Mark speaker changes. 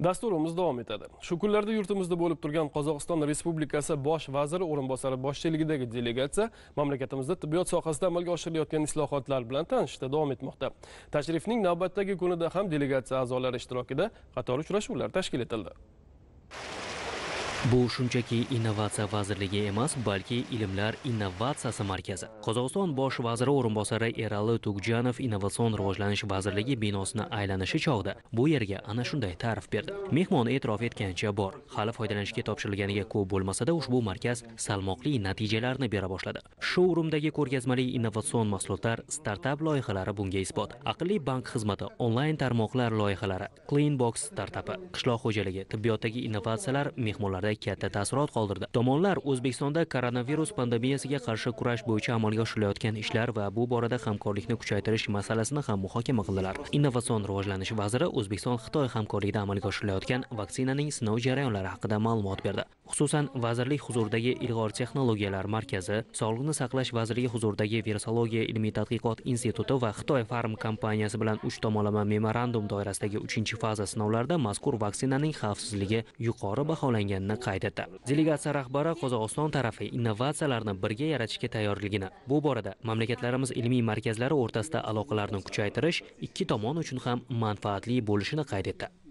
Speaker 1: Dasturimiz davom etadi. Shu kunlarda yurtimizda bo'lib turgan Qozog'iston Respublikasi bosh vaziri o'rinbosari boshchiligidagi delegatsiya mamlakatimizda tibbiyot sohasida amalga oshirilayotgan islohotlar bilan tanishishda davom etmoqda. Tashrifning navbatdagi kunida ham delegatsiya a'zolari ishtirokida qator uchrashuvlar tashkil etildi.
Speaker 2: bu shunchaki innovatsiya vazirligi emas balki ilmlar innovatsiyasi markazi qozog'iston bosh vaziri o'rinbosari erali tugjanov innovatsion rivojlanish vazirligi binosini aylanishi chog'ida bu yerga ana shunday ta'rif berdi mehmon e'tirof etgancha bor hali foydalanishga topshirilganiga ko'p bo'lmasa-da, ushbu markaz salmoqli natijalarni bera boshladi shu urumdagi ko'rgazmali innovatsion mahsulotlar startap loyihalari bunga isbot aqlli bank xizmati onlayn tarmoqlar loyihalari clean box startapi qishloq xo'jaligi tibbiyotdagi innovatsiyalar mehmonlarda katta taassurot qoldirdi tomonlar o'zbekistonda koronavirus pandemiyasiga qarshi kurash bo'yicha amalga oshirilayotgan ishlar va bu borada hamkorlikni kuchaytirish masalasini ham muhokama qildilar innovatsion rivojlanish vaziri o'zbekiston xitoy hamkorligida amalga oshirilayotgan vaksinaning sinov jarayonlari haqida ma'lumot berdi xususan vazirlik huzuridagi ilg'or texnologiyalar markazi sog'liqni saqlash vazirligi huzuridagi virusologiya ilmiy tadqiqot instituti va xitoy farm kompaniyasi bilan uch tomonlama memorandum doirasidagi uchinchi faza sinovlarida mazkur vaksinaning xavfsizligi yuqori baholanganini qayd etdi delegatsiya rahbari qozog'iston tarafi innovatsiyalarni birga yaratishga tayyorligini bu borada mamlakatlarimiz ilmiy markazlari o'rtasida aloqalarni kuchaytirish ikki tomon uchun ham manfaatli bo'lishini qayd etdi